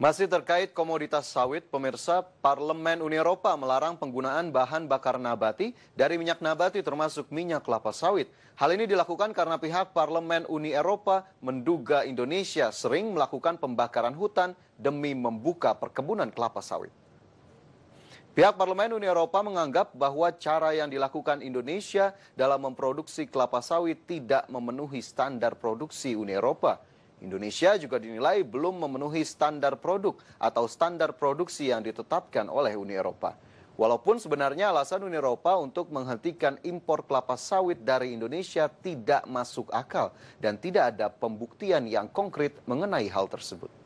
Masih terkait komoditas sawit, pemirsa, Parlemen Uni Eropa melarang penggunaan bahan bakar nabati dari minyak nabati termasuk minyak kelapa sawit. Hal ini dilakukan karena pihak Parlemen Uni Eropa menduga Indonesia sering melakukan pembakaran hutan demi membuka perkebunan kelapa sawit. Pihak Parlemen Uni Eropa menganggap bahwa cara yang dilakukan Indonesia dalam memproduksi kelapa sawit tidak memenuhi standar produksi Uni Eropa. Indonesia juga dinilai belum memenuhi standar produk atau standar produksi yang ditetapkan oleh Uni Eropa. Walaupun sebenarnya alasan Uni Eropa untuk menghentikan impor kelapa sawit dari Indonesia tidak masuk akal dan tidak ada pembuktian yang konkret mengenai hal tersebut.